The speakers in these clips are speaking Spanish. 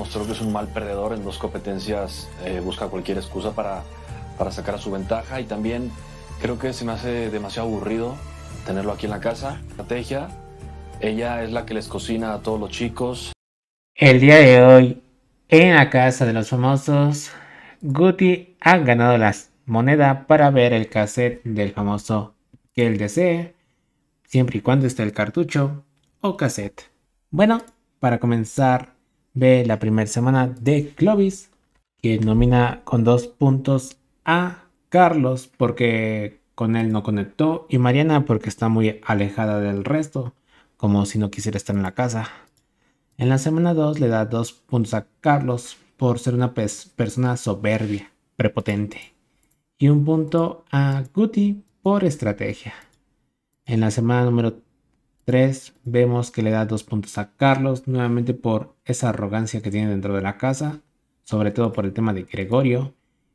mostró que es un mal perdedor en dos competencias, eh, busca cualquier excusa para, para sacar su ventaja y también creo que se me hace demasiado aburrido tenerlo aquí en la casa. Estrategia, ella es la que les cocina a todos los chicos. El día de hoy, en la casa de los famosos, Guti ha ganado las monedas para ver el cassette del famoso que él desee, siempre y cuando esté el cartucho o cassette. Bueno, para comenzar Ve la primera semana de Clovis, que nomina con dos puntos a Carlos porque con él no conectó y Mariana porque está muy alejada del resto, como si no quisiera estar en la casa. En la semana 2 le da dos puntos a Carlos por ser una persona soberbia, prepotente, y un punto a Guti por estrategia. En la semana número 3. Vemos que le da dos puntos a Carlos, nuevamente por esa arrogancia que tiene dentro de la casa, sobre todo por el tema de Gregorio.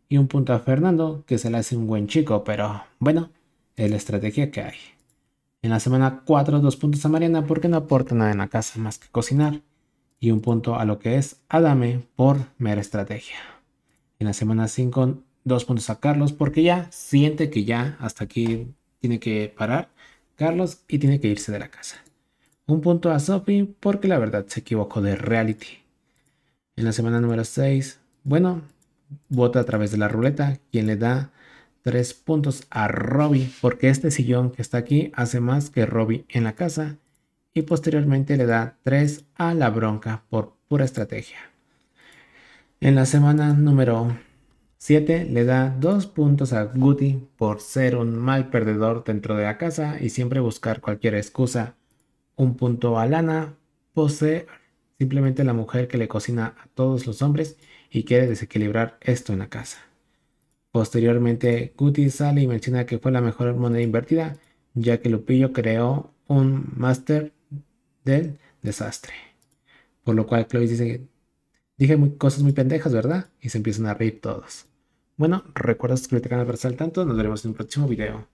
Y un punto a Fernando, que se le hace un buen chico, pero bueno, es la estrategia que hay. En la semana 4, dos puntos a Mariana porque no aporta nada en la casa más que cocinar. Y un punto a lo que es Adame por mera estrategia. En la semana 5, dos puntos a Carlos porque ya siente que ya hasta aquí tiene que parar Carlos y tiene que irse de la casa. Un punto a Sophie porque la verdad se equivocó de reality. En la semana número 6, bueno, vota a través de la ruleta quien le da 3 puntos a Robbie porque este sillón que está aquí hace más que Robbie en la casa y posteriormente le da 3 a la bronca por pura estrategia. En la semana número 7 le da 2 puntos a Guti por ser un mal perdedor dentro de la casa y siempre buscar cualquier excusa. Un punto a Lana posee simplemente la mujer que le cocina a todos los hombres y quiere desequilibrar esto en la casa. Posteriormente, Guti sale y menciona que fue la mejor moneda invertida, ya que Lupillo creó un máster del desastre. Por lo cual Chloe dice, dije cosas muy pendejas, ¿verdad? Y se empiezan a reír todos. Bueno, recuerda suscribirte al canal para estar al tanto. Nos veremos en un próximo video.